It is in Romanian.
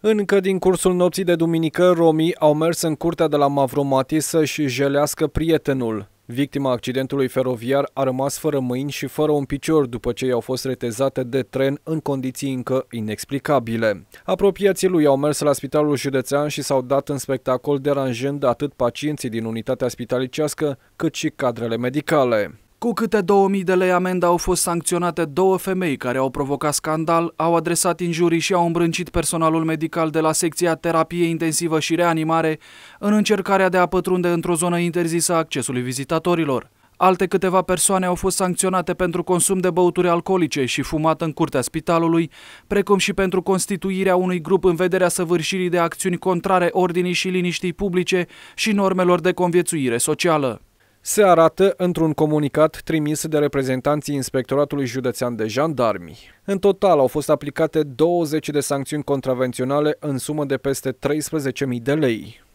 Încă din cursul nopții de duminică, romii au mers în curtea de la Mavromati să-și jelească prietenul. Victima accidentului feroviar a rămas fără mâini și fără un picior după ce i-au fost retezate de tren în condiții încă inexplicabile. Apropiații lui au mers la spitalul județean și s-au dat în spectacol deranjând atât pacienții din unitatea spitalicească cât și cadrele medicale. Cu câte 2000 de lei amendă au fost sancționate două femei care au provocat scandal, au adresat injurii și au îmbrâncit personalul medical de la secția terapie intensivă și reanimare în încercarea de a pătrunde într-o zonă interzisă a accesului vizitatorilor. Alte câteva persoane au fost sancționate pentru consum de băuturi alcoolice și fumat în curtea spitalului, precum și pentru constituirea unui grup în vederea săvârșirii de acțiuni contrare ordinii și liniștii publice și normelor de conviețuire socială se arată într-un comunicat trimis de reprezentanții Inspectoratului Județean de Jandarmi. În total au fost aplicate 20 de sancțiuni contravenționale în sumă de peste 13.000 de lei.